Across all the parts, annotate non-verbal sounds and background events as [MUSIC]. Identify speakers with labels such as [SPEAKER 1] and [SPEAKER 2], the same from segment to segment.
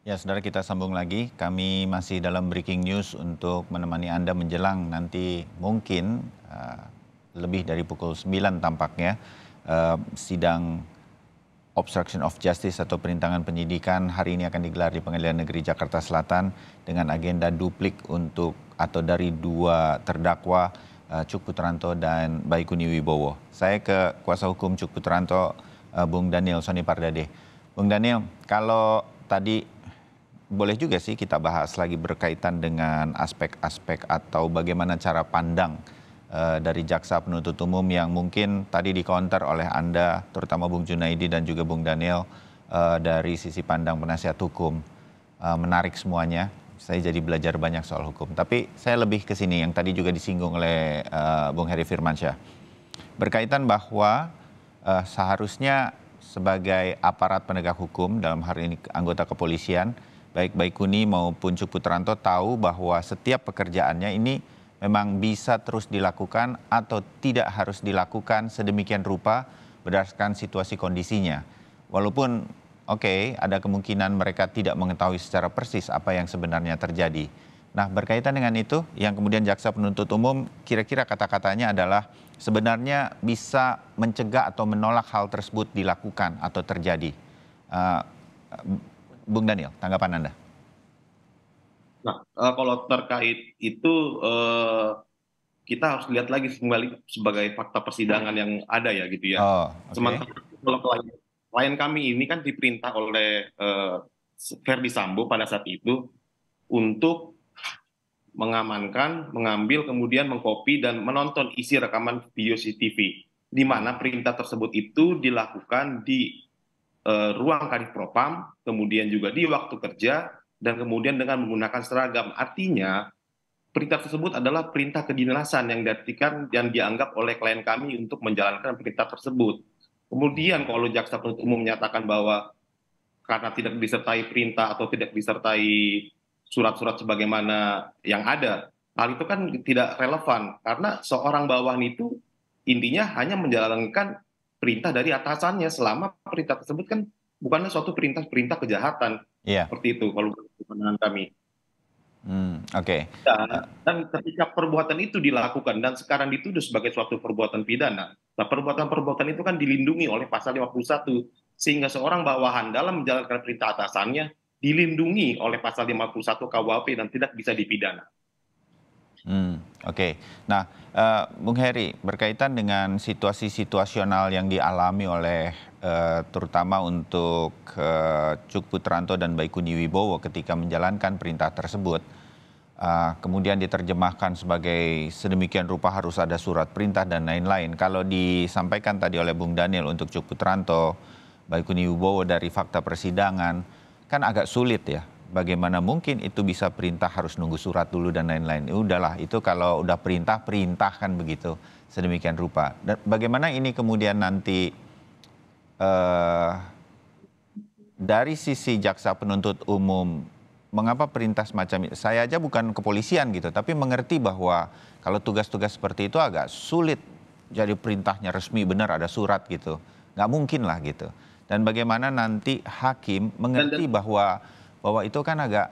[SPEAKER 1] Ya, saudara kita sambung lagi. Kami masih dalam breaking news untuk menemani Anda menjelang nanti mungkin uh, lebih dari pukul 9 tampaknya uh, sidang obstruction of justice atau perintangan penyidikan hari ini akan digelar di Pengadilan Negeri Jakarta Selatan dengan agenda duplik untuk atau dari dua terdakwa uh, Cuk Putranto dan Baikuni Wibowo. Saya ke kuasa hukum Cuk Putranto, uh, Bung Daniel Soni Pardade. Bung Daniel, kalau tadi boleh juga sih kita bahas lagi berkaitan dengan aspek-aspek atau bagaimana cara pandang uh, dari jaksa penuntut umum yang mungkin tadi dikonter oleh Anda terutama Bung Junaidi dan juga Bung Daniel uh, dari sisi pandang penasihat hukum uh, menarik semuanya saya jadi belajar banyak soal hukum tapi saya lebih ke sini yang tadi juga disinggung oleh uh, Bung Heri Firmansyah berkaitan bahwa uh, seharusnya sebagai aparat penegak hukum dalam hari ini anggota kepolisian baik Baikuni maupun Putranto tahu bahwa setiap pekerjaannya ini memang bisa terus dilakukan atau tidak harus dilakukan sedemikian rupa berdasarkan situasi kondisinya. Walaupun oke okay, ada kemungkinan mereka tidak mengetahui secara persis apa yang sebenarnya terjadi. Nah, berkaitan dengan itu, yang kemudian jaksa penuntut umum kira-kira kata-katanya adalah sebenarnya bisa mencegah atau menolak hal tersebut dilakukan atau terjadi. Uh, Bung Daniel, tanggapan Anda.
[SPEAKER 2] Nah, eh, kalau terkait itu eh, kita harus lihat lagi kembali sebagai fakta persidangan yang ada ya gitu ya. Oh, okay. Sementara kalau klien, klien kami ini kan diperintah oleh eh, Verdi Sambo pada saat itu untuk mengamankan, mengambil, kemudian mengkopi dan menonton isi rekaman video CCTV di mana perintah tersebut itu dilakukan di Eh, ruang kadif propam, kemudian juga di waktu kerja, dan kemudian dengan menggunakan seragam. Artinya, perintah tersebut adalah perintah kedinasan yang diartikan dan dianggap oleh klien kami untuk menjalankan perintah tersebut. Kemudian kalau jaksa penuntut umum menyatakan bahwa karena tidak disertai perintah atau tidak disertai surat-surat sebagaimana yang ada, hal itu kan tidak relevan karena seorang bawahan itu intinya hanya menjalankan perintah dari atasannya selama perintah tersebut kan bukanlah suatu perintah-perintah kejahatan yeah. seperti itu kalau pandangan kami.
[SPEAKER 1] Hmm, Oke.
[SPEAKER 2] Okay. Dan, dan ketika perbuatan itu dilakukan dan sekarang dituduh sebagai suatu perbuatan pidana, nah perbuatan-perbuatan itu kan dilindungi oleh pasal 51 sehingga seorang bawahan dalam menjalankan perintah atasannya dilindungi oleh pasal 51 KUHP dan tidak bisa dipidana.
[SPEAKER 1] Hmm. Oke, nah uh, Bung Heri berkaitan dengan situasi situasional yang dialami oleh uh, terutama untuk uh, Cuk Putranto dan Baikuni Wibowo ketika menjalankan perintah tersebut, uh, kemudian diterjemahkan sebagai sedemikian rupa harus ada surat perintah dan lain-lain. Kalau disampaikan tadi oleh Bung Daniel untuk Cuk Putranto, Baikuni Wibowo dari fakta persidangan, kan agak sulit ya bagaimana mungkin itu bisa perintah harus nunggu surat dulu dan lain-lain. Ya udahlah itu kalau udah perintah perintah kan begitu sedemikian rupa. Dan bagaimana ini kemudian nanti uh, dari sisi jaksa penuntut umum mengapa perintah semacam ini? Saya aja bukan kepolisian gitu, tapi mengerti bahwa kalau tugas-tugas seperti itu agak sulit jadi perintahnya resmi benar ada surat gitu. Nggak mungkin lah gitu. Dan bagaimana nanti hakim mengerti bahwa bahwa itu kan agak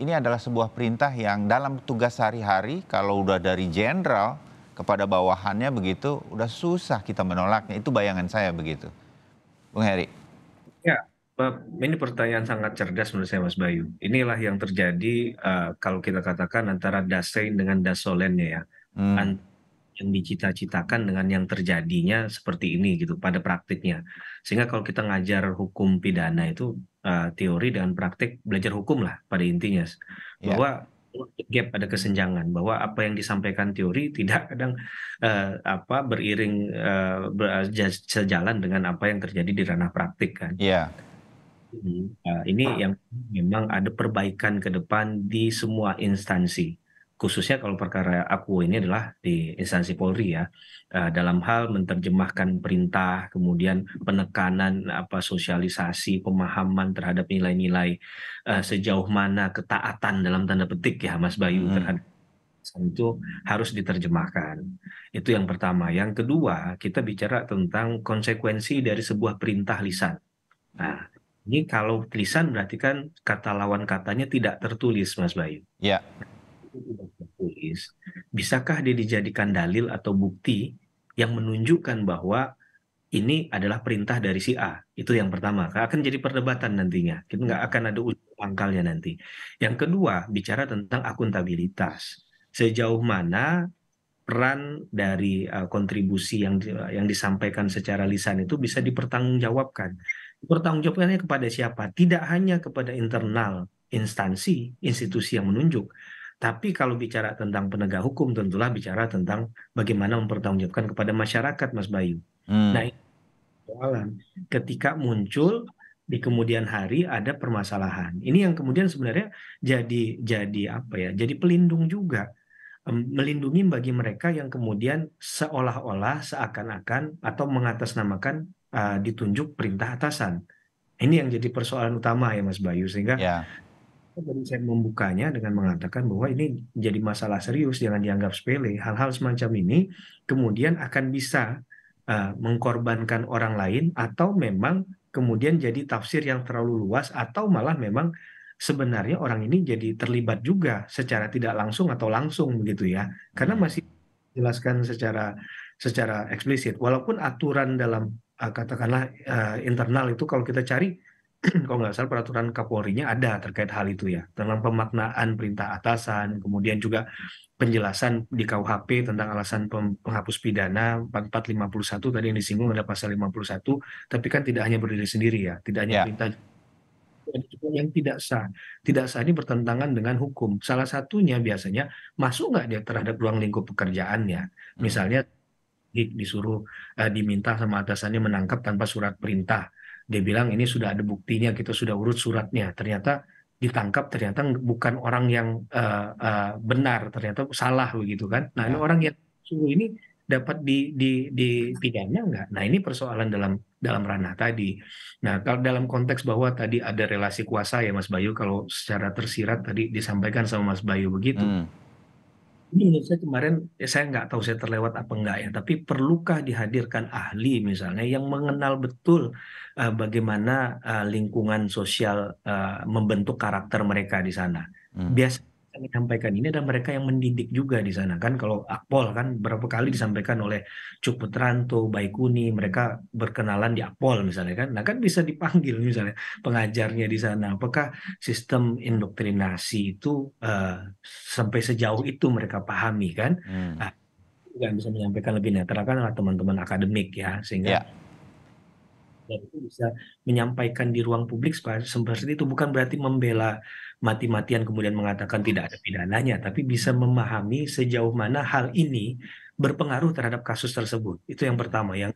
[SPEAKER 1] ini adalah sebuah perintah yang dalam tugas sehari-hari kalau udah dari jenderal kepada bawahannya begitu udah susah kita menolaknya
[SPEAKER 3] itu bayangan saya begitu Bung Heri ya ini pertanyaan sangat cerdas menurut saya Mas Bayu inilah yang terjadi uh, kalau kita katakan antara dasain dengan dasolennya ya hmm. yang dicita-citakan dengan yang terjadinya seperti ini gitu pada praktiknya sehingga kalau kita ngajar hukum pidana itu Eh, teori dan praktik belajar hukum lah pada intinya ya. bahwa yeah. gap ada kesenjangan bahwa apa yang disampaikan teori tidak kadang uh, apa beriring uh, sejalan dengan apa yang terjadi di ranah praktik kan. Yeah. Ya. Hmm, uh, ini yang memang ada perbaikan ke depan di semua instansi khususnya kalau perkara AKU ini adalah di instansi Polri ya eh, dalam hal menerjemahkan perintah kemudian penekanan apa sosialisasi pemahaman terhadap nilai-nilai eh, sejauh mana ketaatan dalam tanda petik ya Mas Bayu hmm. terhadap itu harus diterjemahkan. Itu yang pertama. Yang kedua, kita bicara tentang konsekuensi dari sebuah perintah lisan. Nah, ini kalau lisan berarti kan kata lawan katanya tidak tertulis, Mas Bayu. Ya. Yeah sudah tertulis, bisakah dia dijadikan dalil atau bukti yang menunjukkan bahwa ini adalah perintah dari si A. Itu yang pertama. Akan jadi perdebatan nantinya. Kita nggak akan ada ujung pangkalnya nanti. Yang kedua, bicara tentang akuntabilitas. Sejauh mana peran dari uh, kontribusi yang uh, yang disampaikan secara lisan itu bisa dipertanggungjawabkan. Dipertanggungjawabkannya kepada siapa? Tidak hanya kepada internal instansi, institusi yang menunjuk, tapi kalau bicara tentang penegak hukum tentulah bicara tentang bagaimana mempertanggungjawabkan kepada masyarakat Mas Bayu. Hmm. Nah, persoalan ketika muncul di kemudian hari ada permasalahan. Ini yang kemudian sebenarnya jadi jadi apa ya? Jadi pelindung juga melindungi bagi mereka yang kemudian seolah-olah seakan-akan atau mengatasnamakan uh, ditunjuk perintah atasan. Ini yang jadi persoalan utama ya Mas Bayu sehingga yeah jadi saya membukanya dengan mengatakan bahwa ini jadi masalah serius, jangan dianggap sepele. Hal-hal semacam ini kemudian akan bisa uh, mengkorbankan orang lain atau memang kemudian jadi tafsir yang terlalu luas atau malah memang sebenarnya orang ini jadi terlibat juga secara tidak langsung atau langsung begitu ya. Karena hmm. masih jelaskan secara secara eksplisit. Walaupun aturan dalam uh, katakanlah uh, internal itu kalau kita cari kalau nggak salah peraturan Kapolri-nya ada terkait hal itu ya tentang pemaknaan perintah atasan kemudian juga penjelasan di KUHP tentang alasan penghapus pidana 4451 tadi yang disinggung ada pasal 51 tapi kan tidak hanya berdiri sendiri ya tidak hanya yeah. perintah yang tidak sah. Tidak sah ini bertentangan dengan hukum. Salah satunya biasanya masuk nggak dia terhadap ruang lingkup pekerjaannya. Hmm. Misalnya disuruh eh, diminta sama atasannya menangkap tanpa surat perintah dia bilang ini sudah ada buktinya kita sudah urut suratnya ternyata ditangkap ternyata bukan orang yang uh, uh, benar ternyata salah begitu kan nah ini ya. orang yang suruh ini dapat di di di pidana nggak nah ini persoalan dalam dalam ranah tadi nah kalau dalam konteks bahwa tadi ada relasi kuasa ya Mas Bayu kalau secara tersirat tadi disampaikan sama Mas Bayu begitu hmm ini menurut saya kemarin ya saya nggak tahu saya terlewat apa enggak ya tapi perlukah dihadirkan ahli misalnya yang mengenal betul uh, bagaimana uh, lingkungan sosial uh, membentuk karakter mereka di sana hmm. biasanya menyampaikan ini ada mereka yang mendidik juga di sana kan kalau Akpol kan berapa kali disampaikan oleh Cuk Putranto, Baikuni, mereka berkenalan di Akpol misalnya kan. Nah kan bisa dipanggil misalnya pengajarnya di sana. Apakah sistem indoktrinasi itu uh, sampai sejauh itu mereka pahami kan? Hmm. Nah, kan bisa menyampaikan lebih netral kan teman-teman akademik ya sehingga yeah dan itu bisa menyampaikan di ruang publik seperti itu bukan berarti membela mati-matian kemudian mengatakan tidak ada pidananya tapi bisa memahami sejauh mana hal ini berpengaruh terhadap kasus tersebut itu yang pertama yang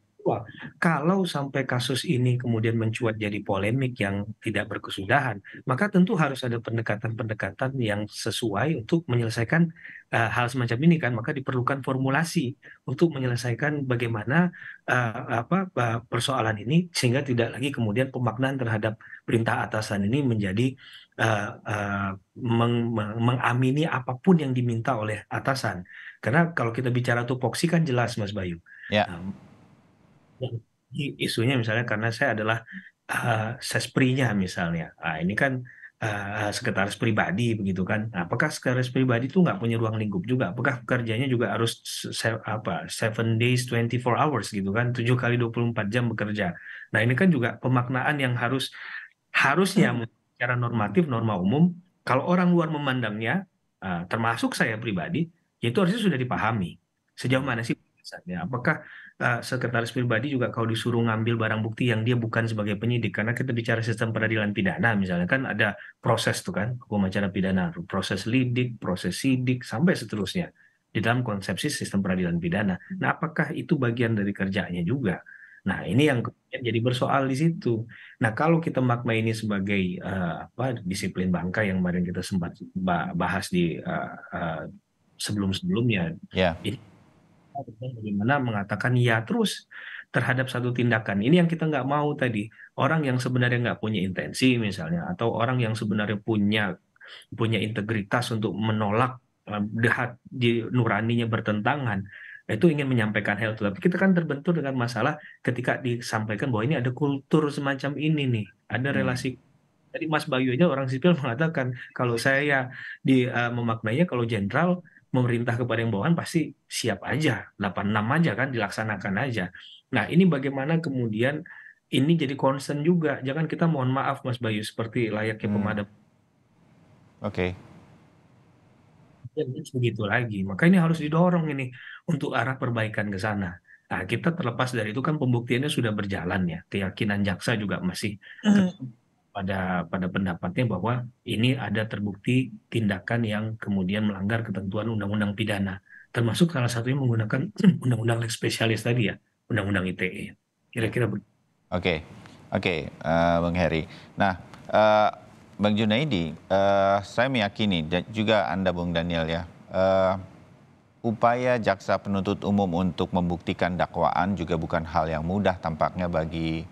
[SPEAKER 3] kalau sampai kasus ini kemudian mencuat jadi polemik yang tidak berkesudahan maka tentu harus ada pendekatan pendekatan yang sesuai untuk menyelesaikan uh, hal semacam ini kan maka diperlukan formulasi untuk menyelesaikan bagaimana uh, apa uh, persoalan ini sehingga tidak lagi kemudian pemaknaan terhadap perintah atasan ini menjadi uh, uh, meng, mengamini apapun yang diminta oleh atasan. Karena kalau kita bicara tupoksi kan jelas Mas Bayu. Ya. Nah, isunya misalnya karena saya adalah uh, ah, sesprinya misalnya. Nah, ini kan uh, sekretaris pribadi begitu kan. Nah, apakah sekretaris pribadi itu nggak punya ruang lingkup juga? Apakah kerjanya juga harus se apa 7 days 24 hours gitu kan, 7 kali 24 jam bekerja. Nah, ini kan juga pemaknaan yang harus harusnya hmm. secara normatif norma umum kalau orang luar memandangnya uh, termasuk saya pribadi, ya itu harusnya sudah dipahami sejauh hmm. mana sih misalnya. Apakah uh, sekretaris pribadi juga kalau disuruh ngambil barang bukti yang dia bukan sebagai penyidik karena kita bicara sistem peradilan pidana misalnya kan ada proses tuh kan hukum acara pidana, proses lidik, proses sidik sampai seterusnya di dalam konsepsi sistem peradilan pidana. Nah, apakah itu bagian dari kerjanya juga? Nah, ini yang kemudian jadi bersoal di situ. Nah, kalau kita makna ini sebagai uh, apa disiplin bangka yang kemarin kita sempat bahas di uh, uh, sebelum-sebelumnya, yeah. ini bagaimana mengatakan ya terus terhadap satu tindakan. Ini yang kita nggak mau tadi. Orang yang sebenarnya nggak punya intensi misalnya, atau orang yang sebenarnya punya punya integritas untuk menolak dehat eh, di nuraninya bertentangan itu ingin menyampaikan hal itu tapi kita kan terbentur dengan masalah ketika disampaikan bahwa ini ada kultur semacam ini nih ada hmm. relasi hmm. Tadi Mas Bayu aja orang sipil mengatakan kalau saya di uh, memaknainya kalau jenderal memerintah kepada yang bawahan pasti siap aja 86 aja kan dilaksanakan aja nah ini bagaimana kemudian ini jadi concern juga jangan kita mohon maaf Mas Bayu seperti layaknya hmm. pemadam oke okay. Ya, begitu lagi maka ini harus didorong ini untuk arah perbaikan ke sana nah kita terlepas dari itu kan pembuktiannya sudah berjalan ya keyakinan jaksa juga masih hmm pada pada pendapatnya bahwa ini ada terbukti tindakan yang kemudian melanggar ketentuan undang-undang pidana termasuk salah satunya menggunakan [CLEARS THROAT] undang-undang lex spesialis tadi ya undang-undang ITE kira-kira oke
[SPEAKER 1] okay. oke okay. uh, eh, bang Heri nah uh, bang Junaidi uh, saya meyakini dan juga anda bang Daniel ya uh, upaya jaksa penuntut umum untuk membuktikan dakwaan juga bukan hal yang mudah tampaknya bagi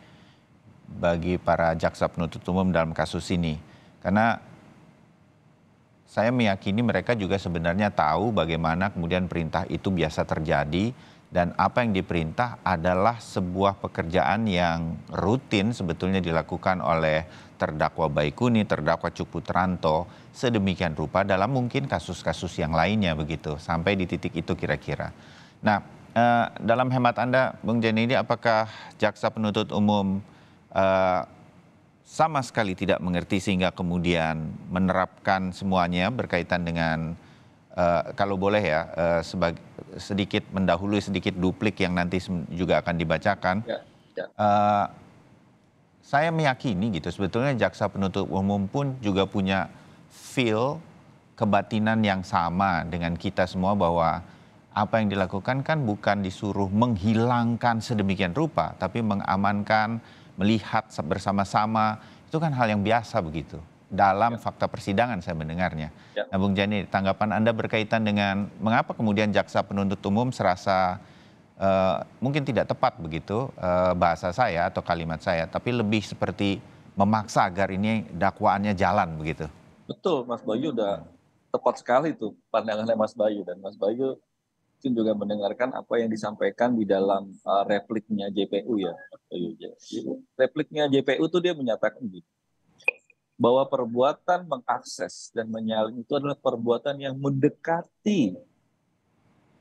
[SPEAKER 1] bagi para jaksa penuntut umum dalam kasus ini. Karena saya meyakini mereka juga sebenarnya tahu bagaimana kemudian perintah itu biasa terjadi dan apa yang diperintah adalah sebuah pekerjaan yang rutin sebetulnya dilakukan oleh terdakwa Baikuni, terdakwa Cukputranto sedemikian rupa dalam mungkin kasus-kasus yang lainnya begitu sampai di titik itu kira-kira. Nah, eh, dalam hemat Anda Bung Jenny ini apakah jaksa penuntut umum Eh, sama sekali tidak mengerti sehingga kemudian menerapkan semuanya berkaitan dengan uh, kalau boleh ya uh, eh, sebagai sedikit mendahului sedikit duplik yang nanti juga akan dibacakan. Ya, ya. Uh, saya meyakini gitu sebetulnya jaksa penuntut umum pun juga punya feel kebatinan yang sama dengan kita semua bahwa apa yang dilakukan kan bukan disuruh menghilangkan sedemikian rupa tapi mengamankan melihat bersama-sama itu kan hal yang biasa begitu dalam ya. fakta persidangan saya mendengarnya. Ya. Nah, Bung Jani, tanggapan Anda berkaitan dengan mengapa kemudian jaksa penuntut umum serasa uh, mungkin tidak tepat begitu uh, bahasa saya atau kalimat saya, tapi lebih seperti memaksa agar ini dakwaannya jalan begitu.
[SPEAKER 4] Betul, Mas Bayu hmm. udah tepat sekali itu pandangannya Mas Bayu dan Mas Bayu mungkin juga mendengarkan apa yang disampaikan di dalam uh, repliknya JPU ya. Iya, iya. Repliknya JPU tuh dia menyatakan gitu bahwa perbuatan mengakses dan menyalin itu adalah perbuatan yang mendekati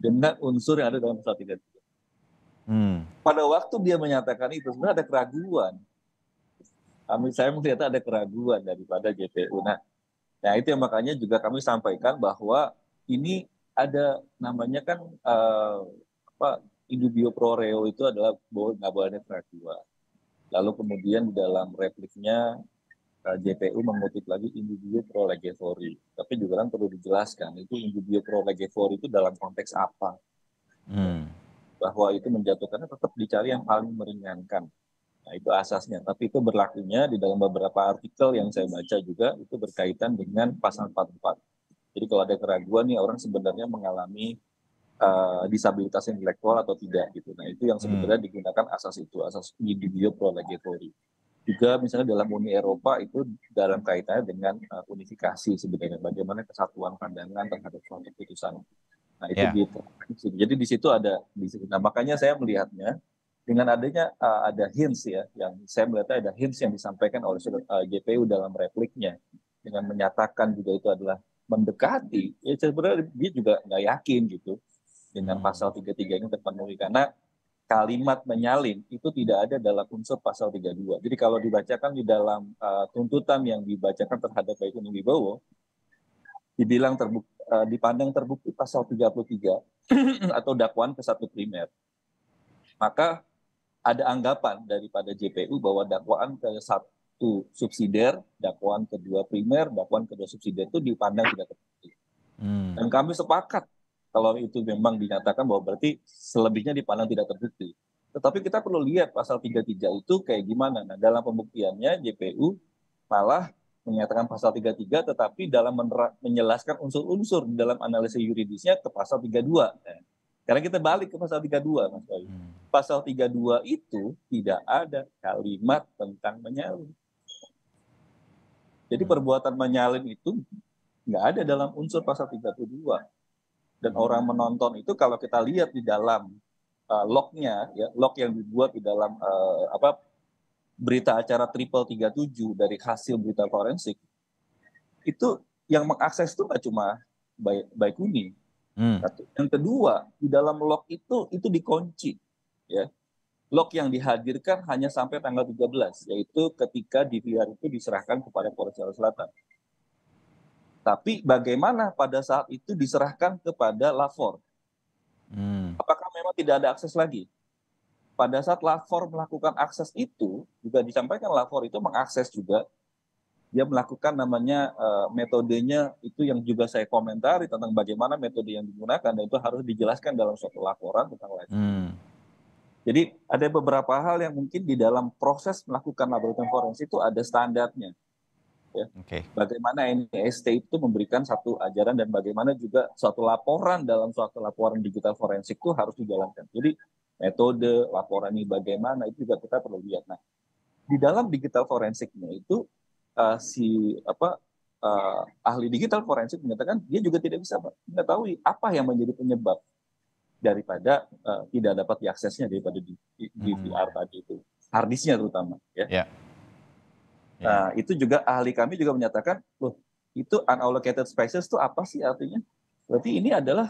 [SPEAKER 4] dengan unsur yang ada dalam pasal 33. Hmm. Pada waktu dia menyatakan itu sebenarnya ada keraguan. Kami saya melihat ada keraguan daripada JPU. Nah, nah itu yang makanya juga kami sampaikan bahwa ini ada namanya kan uh, apa Indubio Pro Reo itu adalah bahwa nggak boleh Lalu kemudian di dalam repliknya eh, JPU mengutip lagi Indubio Pro legefori, Tapi juga kan perlu dijelaskan itu Indubio Pro legefori itu dalam konteks apa. Hmm. Bahwa itu menjatuhkannya tetap dicari yang paling meringankan. Nah, itu asasnya. Tapi itu berlakunya di dalam beberapa artikel yang saya baca juga itu berkaitan dengan pasal 44. Jadi kalau ada keraguan nih orang sebenarnya mengalami uh, disabilitas intelektual atau tidak gitu. Nah itu yang sebenarnya hmm. digunakan asas itu asas individual pro Juga misalnya dalam Uni Eropa itu dalam kaitannya dengan uh, unifikasi sebenarnya bagaimana kesatuan pandangan terhadap suatu keputusan. Nah itu yeah. gitu. Jadi di situ ada di situ. Nah makanya saya melihatnya dengan adanya uh, ada hints ya yang saya melihatnya ada hints yang disampaikan oleh uh, GPU dalam repliknya dengan menyatakan juga itu adalah mendekati ya sebenarnya dia juga nggak yakin gitu dengan hmm. pasal 33 ini terpenuhi karena kalimat menyalin itu tidak ada dalam unsur pasal 32. Jadi kalau dibacakan di dalam uh, tuntutan yang dibacakan terhadap Ibu Wibowo dibilang terbukti, uh, eh, dipandang terbukti pasal 33 [COUGHS] atau dakwaan ke satu primer. Maka ada anggapan daripada JPU bahwa dakwaan ke satu subsidiar, dakwaan kedua primer, dakwaan kedua subsidiar itu dipandang tidak terbukti. Hmm. Dan kami sepakat kalau itu memang dinyatakan bahwa berarti selebihnya dipandang tidak terbukti. Tetapi kita perlu lihat pasal 33 itu kayak gimana. Nah, dalam pembuktiannya JPU malah menyatakan pasal 33 tetapi dalam menjelaskan unsur-unsur dalam analisis yuridisnya ke pasal 32. Karena kita balik ke pasal 32 Mas Bayu. Hmm. Pasal 32 itu tidak ada kalimat tentang menyalin. Jadi hmm. perbuatan menyalin itu nggak ada dalam unsur pasal 32 dan orang menonton itu kalau kita lihat di dalam uh, lognya ya log yang dibuat di dalam uh, apa berita acara triple 37 dari hasil berita forensik itu yang mengakses itu nggak cuma baik ini. hmm. yang kedua di dalam log itu itu dikunci ya log yang dihadirkan hanya sampai tanggal 13 yaitu ketika DVR itu diserahkan kepada Polres Jawa Selatan tapi bagaimana pada saat itu diserahkan kepada lapor? Hmm. Apakah memang tidak ada akses lagi? Pada saat lapor melakukan akses itu, juga disampaikan lapor itu mengakses juga, dia melakukan namanya uh, metodenya itu yang juga saya komentari tentang bagaimana metode yang digunakan dan itu harus dijelaskan dalam suatu laporan tentang lainnya. Hmm. Jadi ada beberapa hal yang mungkin di dalam proses melakukan laboratorium forensik itu ada standarnya Ya. Okay. Bagaimana NIST itu memberikan satu ajaran dan bagaimana juga suatu laporan dalam suatu laporan digital forensik itu harus dijalankan. Jadi metode laporan ini bagaimana itu juga kita perlu lihat. Nah, di dalam digital forensiknya itu uh, si apa uh, ahli digital forensik menyatakan dia juga tidak bisa mengetahui apa yang menjadi penyebab daripada uh, tidak dapat diaksesnya daripada DVR di, di, di hmm. tadi itu harddisknya terutama ya. Yeah. Nah, iya. itu juga ahli kami juga menyatakan, loh, itu unallocated spaces itu apa sih artinya? Berarti ini adalah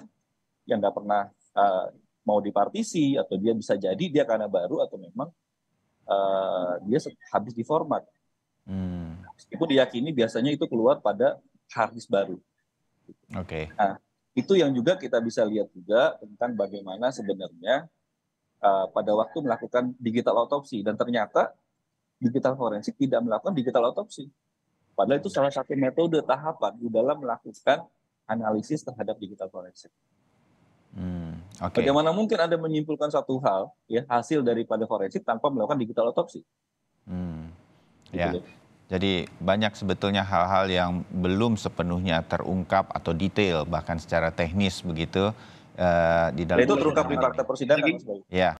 [SPEAKER 4] yang nggak pernah uh, mau dipartisi atau dia bisa jadi dia karena baru atau memang uh, dia habis diformat. Hmm. Meskipun diyakini biasanya itu keluar pada harddisk baru. Oke. Okay. Nah, itu yang juga kita bisa lihat juga tentang bagaimana sebenarnya uh, pada waktu melakukan digital autopsi dan ternyata digital forensik tidak melakukan digital autopsi. Padahal itu salah satu metode tahapan di dalam melakukan analisis terhadap digital forensik.
[SPEAKER 1] Hmm, okay. Bagaimana
[SPEAKER 4] mungkin Anda menyimpulkan satu hal, ya hasil daripada forensik tanpa melakukan digital autopsi?
[SPEAKER 1] Hmm, gitu ya. Jadi banyak sebetulnya hal-hal yang belum sepenuhnya terungkap atau detail bahkan secara teknis begitu uh, di nah, dalam. itu terungkap di fakta persidangan. Ya.